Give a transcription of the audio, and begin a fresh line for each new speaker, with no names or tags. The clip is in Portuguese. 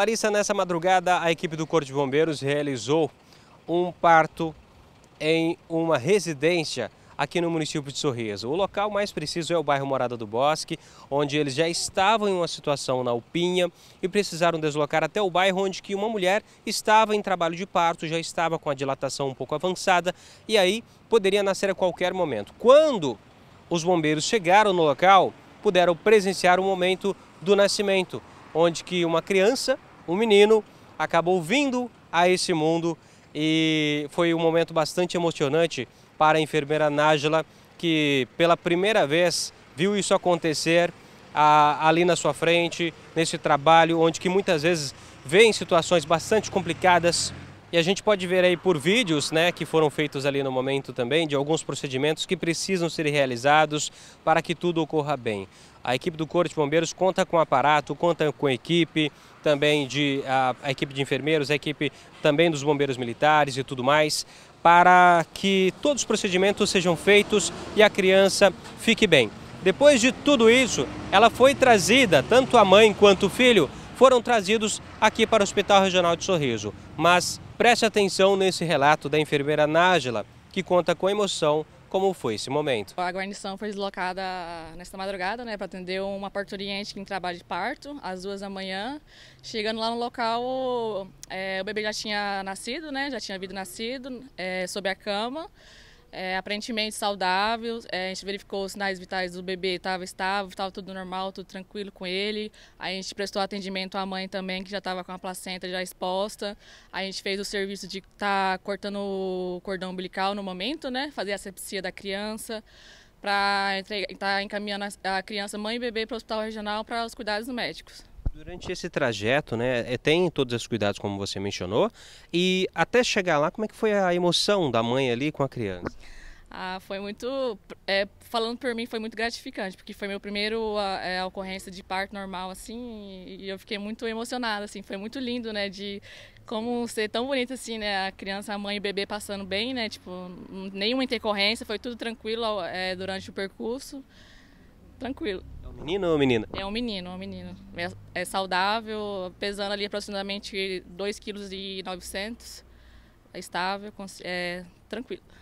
Larissa, nessa madrugada, a equipe do Corpo de Bombeiros realizou um parto em uma residência aqui no município de Sorriso. O local mais preciso é o bairro Morada do Bosque, onde eles já estavam em uma situação na Alpinha e precisaram deslocar até o bairro onde que uma mulher estava em trabalho de parto, já estava com a dilatação um pouco avançada e aí poderia nascer a qualquer momento. Quando os bombeiros chegaram no local, puderam presenciar o momento do nascimento, onde que uma criança um menino acabou vindo a esse mundo e foi um momento bastante emocionante para a enfermeira Nájila, que pela primeira vez viu isso acontecer a, ali na sua frente, nesse trabalho, onde que muitas vezes vê em situações bastante complicadas e a gente pode ver aí por vídeos, né, que foram feitos ali no momento também, de alguns procedimentos que precisam ser realizados para que tudo ocorra bem. A equipe do Corpo de Bombeiros conta com aparato, conta com equipe também de a, a equipe de enfermeiros, a equipe também dos bombeiros militares e tudo mais, para que todos os procedimentos sejam feitos e a criança fique bem. Depois de tudo isso, ela foi trazida, tanto a mãe quanto o filho, foram trazidos aqui para o Hospital Regional de Sorriso. Mas preste atenção nesse relato da enfermeira Nájila, que conta com emoção como foi esse momento.
A guarnição foi deslocada nesta madrugada né, para atender uma parturiente em trabalho de parto, às duas da manhã. Chegando lá no local, é, o bebê já tinha nascido, né, já tinha havido nascido, é, sob a cama é, aparentemente saudável. É, a gente verificou os sinais vitais do bebê, estava estável, estava tudo normal, tudo tranquilo com ele. A gente prestou atendimento à mãe também, que já estava com a placenta já exposta. A gente fez o serviço de estar tá cortando o cordão umbilical no momento, né? Fazer a sepsia da criança para estar tá encaminhando a criança, mãe e bebê para o hospital regional para os cuidados médicos.
Durante esse trajeto, né, é, tem todos esses cuidados como você mencionou, e até chegar lá, como é que foi a emoção da mãe ali com a criança?
Ah, foi muito, é, falando por mim, foi muito gratificante, porque foi meu primeiro a, é, ocorrência de parto normal, assim, e, e eu fiquei muito emocionada, assim, foi muito lindo, né, de como ser tão bonito assim, né? A criança, a mãe e o bebê passando bem, né? Tipo, nenhuma intercorrência, foi tudo tranquilo é, durante o percurso. Tranquilo. Menino ou menina? É um menino, é um menino. É, é saudável, pesando ali aproximadamente 2,9 kg, é estável, é tranquilo.